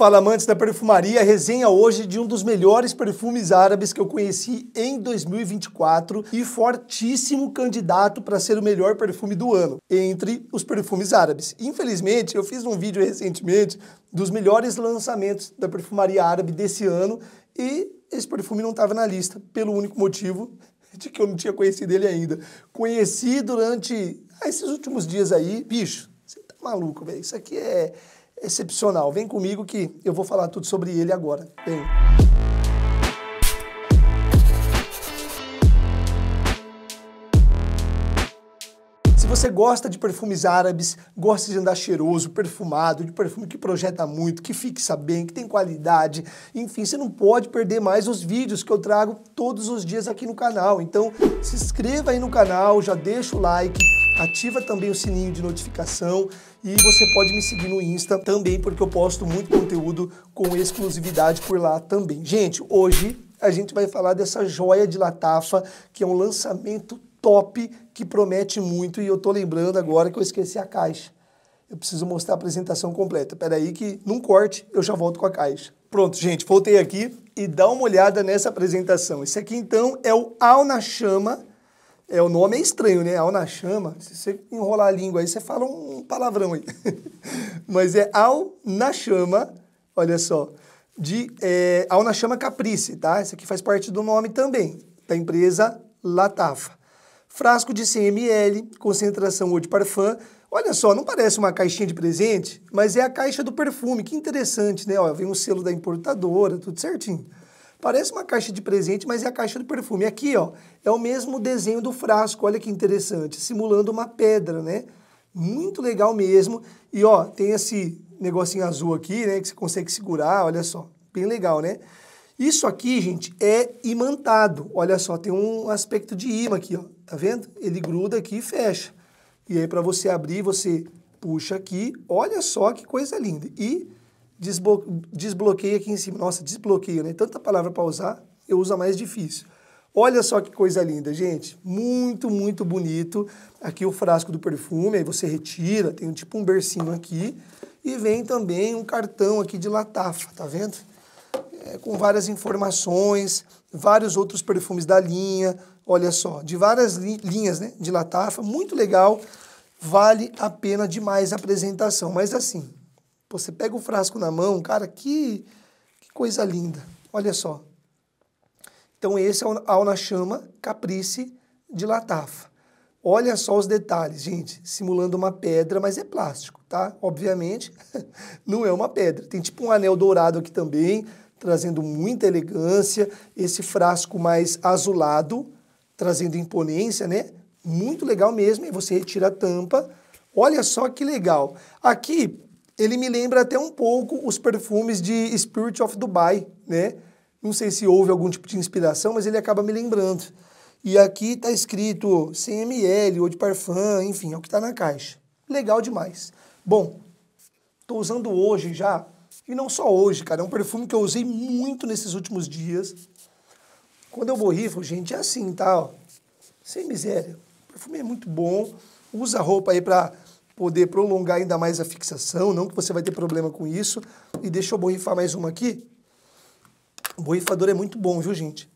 Fala amantes da perfumaria, resenha hoje de um dos melhores perfumes árabes que eu conheci em 2024 e fortíssimo candidato para ser o melhor perfume do ano entre os perfumes árabes. Infelizmente, eu fiz um vídeo recentemente dos melhores lançamentos da perfumaria árabe desse ano e esse perfume não estava na lista pelo único motivo de que eu não tinha conhecido ele ainda. Conheci durante ah, esses últimos dias aí, bicho, você tá maluco, velho. Isso aqui é excepcional. Vem comigo que eu vou falar tudo sobre ele agora. Vem. Se você gosta de perfumes árabes, gosta de andar cheiroso, perfumado, de perfume que projeta muito, que fixa bem, que tem qualidade, enfim, você não pode perder mais os vídeos que eu trago todos os dias aqui no canal. Então, se inscreva aí no canal, já deixa o like, ativa também o sininho de notificação e você pode me seguir no Insta também, porque eu posto muito conteúdo com exclusividade por lá também. Gente, hoje a gente vai falar dessa joia de Latafa, que é um lançamento top que promete muito e eu tô lembrando agora que eu esqueci a caixa. Eu preciso mostrar a apresentação completa. Peraí que num corte eu já volto com a caixa. Pronto, gente, voltei aqui e dá uma olhada nessa apresentação. Esse aqui então é o Al na Chama é, o nome é estranho, né? Al na chama. Se você enrolar a língua aí, você fala um palavrão aí. Mas é Al na chama, olha só, de é, Al na chama Caprice, tá? Isso aqui faz parte do nome também, da empresa Latafa. Frasco de 100 ml, concentração ou de Parfum. Olha só, não parece uma caixinha de presente, mas é a caixa do perfume. Que interessante, né? Olha, vem o selo da importadora, tudo certinho. Parece uma caixa de presente, mas é a caixa do perfume. Aqui, ó, é o mesmo desenho do frasco, olha que interessante, simulando uma pedra, né? Muito legal mesmo. E, ó, tem esse negocinho azul aqui, né, que você consegue segurar, olha só. Bem legal, né? Isso aqui, gente, é imantado. Olha só, tem um aspecto de imã aqui, ó. Tá vendo? Ele gruda aqui e fecha. E aí, para você abrir, você puxa aqui. Olha só que coisa linda. E desblo desbloqueia aqui em cima. Nossa, desbloqueia, né? Tanta palavra para usar, eu uso a mais difícil. Olha só que coisa linda, gente. Muito, muito bonito. Aqui o frasco do perfume, aí você retira, tem tipo um bercinho aqui. E vem também um cartão aqui de latafa, tá vendo? É, com várias informações, vários outros perfumes da linha. Olha só, de várias li linhas né, de latafa. Muito legal. Vale a pena demais a apresentação. Mas assim, você pega o frasco na mão, cara, que, que coisa linda. Olha só. Então, esse é o Aula Chama Caprice de Latafa. Olha só os detalhes, gente. Simulando uma pedra, mas é plástico, tá? Obviamente, não é uma pedra. Tem tipo um anel dourado aqui também, trazendo muita elegância. Esse frasco mais azulado, trazendo imponência, né? Muito legal mesmo. E você retira a tampa. Olha só que legal. Aqui ele me lembra até um pouco os perfumes de Spirit of Dubai, né? Não sei se houve algum tipo de inspiração, mas ele acaba me lembrando. E aqui tá escrito 100ml, ou de parfum, enfim, é o que tá na caixa. Legal demais. Bom, tô usando hoje já, e não só hoje, cara, é um perfume que eu usei muito nesses últimos dias. Quando eu borrifo, gente, é assim, tá? Ó. Sem miséria. O perfume é muito bom. Usa roupa aí para poder prolongar ainda mais a fixação, não que você vai ter problema com isso. E deixa eu borrifar mais uma aqui. O borrifador é muito bom, viu, gente?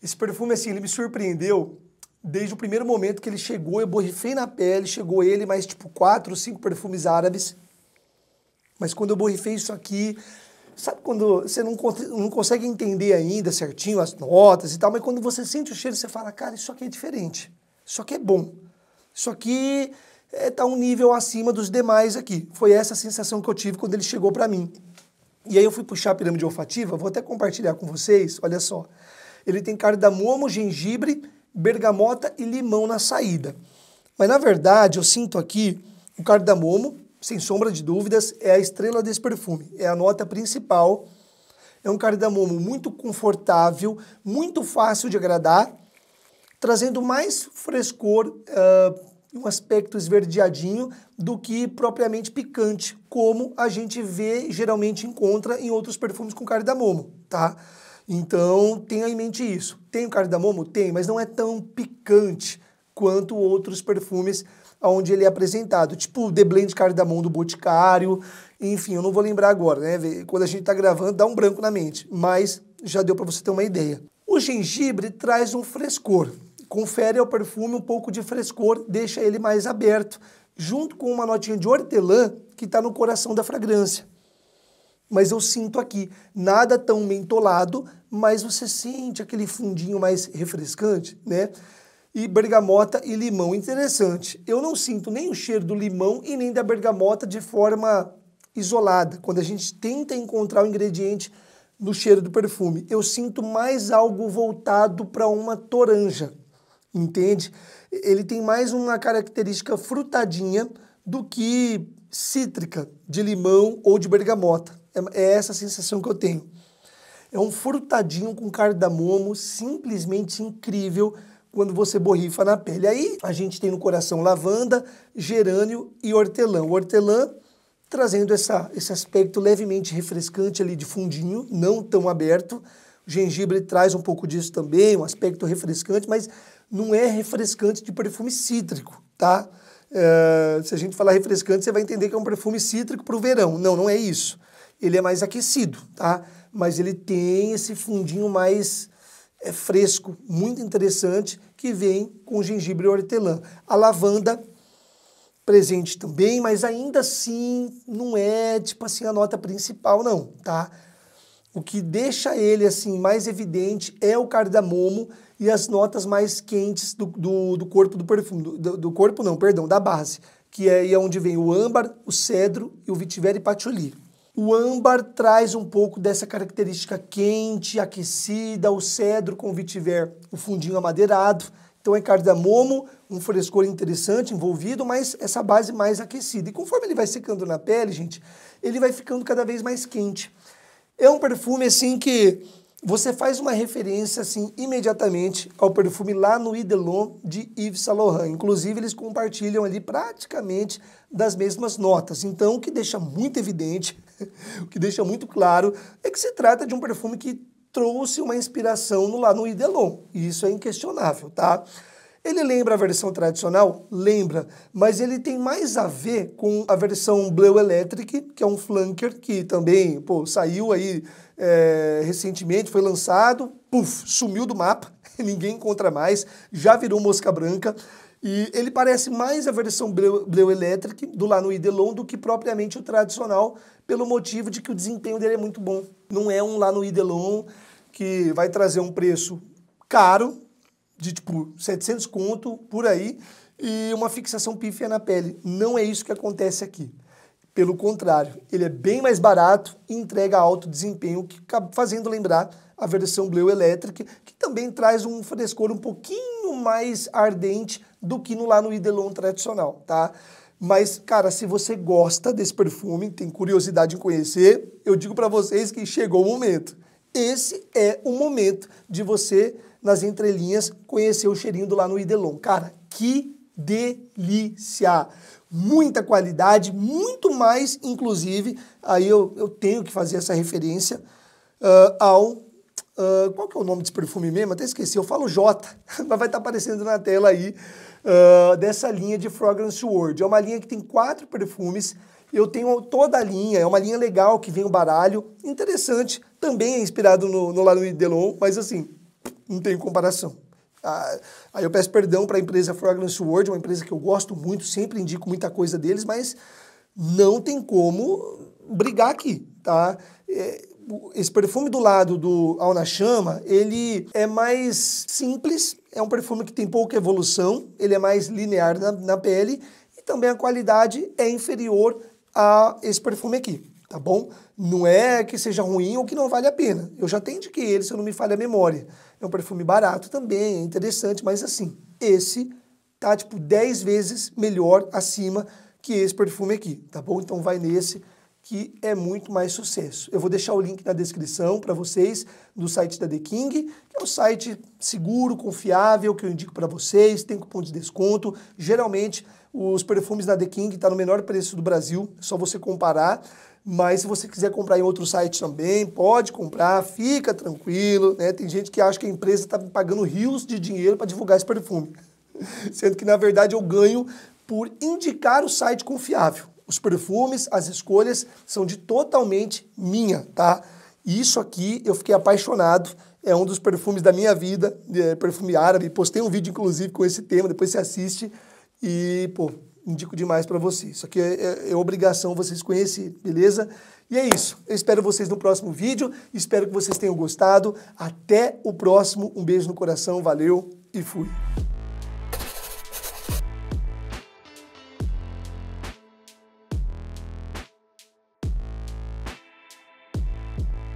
Esse perfume, assim, ele me surpreendeu desde o primeiro momento que ele chegou, eu borrifei na pele, chegou ele mais tipo quatro, cinco perfumes árabes. Mas quando eu borrifei isso aqui, Sabe quando você não, não consegue entender ainda certinho as notas e tal, mas quando você sente o cheiro, você fala, cara, isso aqui é diferente, isso aqui é bom, isso aqui está eh, é, um nível acima dos demais aqui. Foi essa a sensação que eu tive quando ele chegou para mim. E aí eu fui puxar a pirâmide olfativa, vou até compartilhar com vocês, olha só. Ele tem cardamomo, gengibre, bergamota e limão na saída. Mas na verdade eu sinto aqui o cardamomo, sem sombra de dúvidas, é a estrela desse perfume, é a nota principal. É um cardamomo muito confortável, muito fácil de agradar, trazendo mais frescor, uh, um aspecto esverdeadinho do que propriamente picante, como a gente vê, geralmente encontra em outros perfumes com cardamomo, tá? Então, tenha em mente isso. Tem o cardamomo? Tem, mas não é tão picante quanto outros perfumes onde ele é apresentado, tipo o The Blend Cardamom do Boticário, enfim, eu não vou lembrar agora, né? Quando a gente está gravando, dá um branco na mente, mas já deu para você ter uma ideia. O gengibre traz um frescor, confere ao perfume um pouco de frescor, deixa ele mais aberto, junto com uma notinha de hortelã que está no coração da fragrância. Mas eu sinto aqui, nada tão mentolado, mas você sente aquele fundinho mais refrescante, né? e bergamota e limão. Interessante, eu não sinto nem o cheiro do limão e nem da bergamota de forma isolada. Quando a gente tenta encontrar o ingrediente no cheiro do perfume, eu sinto mais algo voltado para uma toranja, entende? Ele tem mais uma característica frutadinha do que cítrica de limão ou de bergamota. É, é essa a sensação que eu tenho. É um frutadinho com cardamomo simplesmente incrível quando você borrifa na pele. Aí a gente tem no coração lavanda, gerânio e hortelã. O hortelã trazendo essa, esse aspecto levemente refrescante ali de fundinho, não tão aberto. O gengibre traz um pouco disso também, um aspecto refrescante, mas não é refrescante de perfume cítrico, tá? É, se a gente falar refrescante, você vai entender que é um perfume cítrico para o verão. Não, não é isso. Ele é mais aquecido, tá? Mas ele tem esse fundinho mais é fresco, muito interessante, que vem com gengibre e hortelã. A lavanda presente também, mas ainda assim não é tipo assim a nota principal não, tá? O que deixa ele assim mais evidente é o cardamomo e as notas mais quentes do, do, do corpo do perfume, do, do, corpo não, perdão, da base, que é, é onde vem o âmbar, o cedro e o vitiver e patchouli. O âmbar traz um pouco dessa característica quente, aquecida, o cedro com vitiver, o fundinho amadeirado. Então é cardamomo, um frescor interessante envolvido, mas essa base mais aquecida. E conforme ele vai secando na pele, gente, ele vai ficando cada vez mais quente. É um perfume assim que você faz uma referência assim imediatamente ao perfume lá no Idelon de Yves Saint Laurent. Inclusive eles compartilham ali praticamente das mesmas notas. Então o que deixa muito evidente, o que deixa muito claro é que se trata de um perfume que trouxe uma inspiração no lá no Idelon. E isso é inquestionável, tá? Ele lembra a versão tradicional? Lembra, mas ele tem mais a ver com a versão Bleu Electric, que é um flanker que também pô, saiu aí é, recentemente, foi lançado, puf, sumiu do mapa, ninguém encontra mais, já virou mosca branca. E ele parece mais a versão Bleu, Electric do no Idelon do que propriamente o tradicional, pelo motivo de que o desempenho dele é muito bom. Não é um no Idelon que vai trazer um preço caro, de tipo 700 conto por aí e uma fixação pífia na pele. Não é isso que acontece aqui. Pelo contrário, ele é bem mais barato e entrega alto desempenho, que acaba fazendo lembrar a versão blue Electric, que também traz um frescor um pouquinho mais ardente do que no lá no Idelon tradicional, tá? Mas, cara, se você gosta desse perfume, tem curiosidade em conhecer, eu digo para vocês que chegou o momento. Esse é o momento de você, nas entrelinhas, conhecer o cheirinho do lá no Idelon. Cara, que delícia! Muita qualidade, muito mais, inclusive, aí eu, eu tenho que fazer essa referência uh, ao Uh, qual que é o nome desse perfume mesmo? Até esqueci, eu falo J, mas vai estar tá aparecendo na tela aí, uh, dessa linha de Fragrance World. É uma linha que tem quatro perfumes eu tenho toda a linha, é uma linha legal que vem o um baralho, interessante, também é inspirado no, no Larue Delon, mas assim, não tem comparação. Ah, aí eu peço perdão para a empresa Fragrance World, uma empresa que eu gosto muito, sempre indico muita coisa deles, mas não tem como brigar aqui, tá? É, esse perfume do lado do Alna Chama, ele é mais simples, é um perfume que tem pouca evolução, ele é mais linear na, na pele e também a qualidade é inferior a esse perfume aqui, tá bom? Não é que seja ruim ou que não vale a pena. Eu já até indiquei ele, se eu não me falha a memória. É um perfume barato também, é interessante, mas assim, esse tá tipo 10 vezes melhor acima que esse perfume aqui, tá bom? Então vai nesse que é muito mais sucesso. Eu vou deixar o link na descrição para vocês do site da The King, que é um site seguro, confiável, que eu indico para vocês, tem cupom de desconto. Geralmente os perfumes da The King está no menor preço do Brasil, é só você comparar. Mas se você quiser comprar em outro site também, pode comprar, fica tranquilo. Né? Tem gente que acha que a empresa está pagando rios de dinheiro para divulgar esse perfume. Sendo que, na verdade, eu ganho por indicar o site confiável. Os perfumes, as escolhas são de totalmente minha, tá? Isso aqui eu fiquei apaixonado, é um dos perfumes da minha vida, é, perfume árabe. Postei um vídeo, inclusive, com esse tema, depois você assiste. E, pô, indico demais para vocês. Isso aqui é, é, é, obrigação vocês conhecerem, beleza? E é isso. Eu espero vocês no próximo vídeo. Espero que vocês tenham gostado. Até o próximo. Um beijo no coração. Valeu e fui.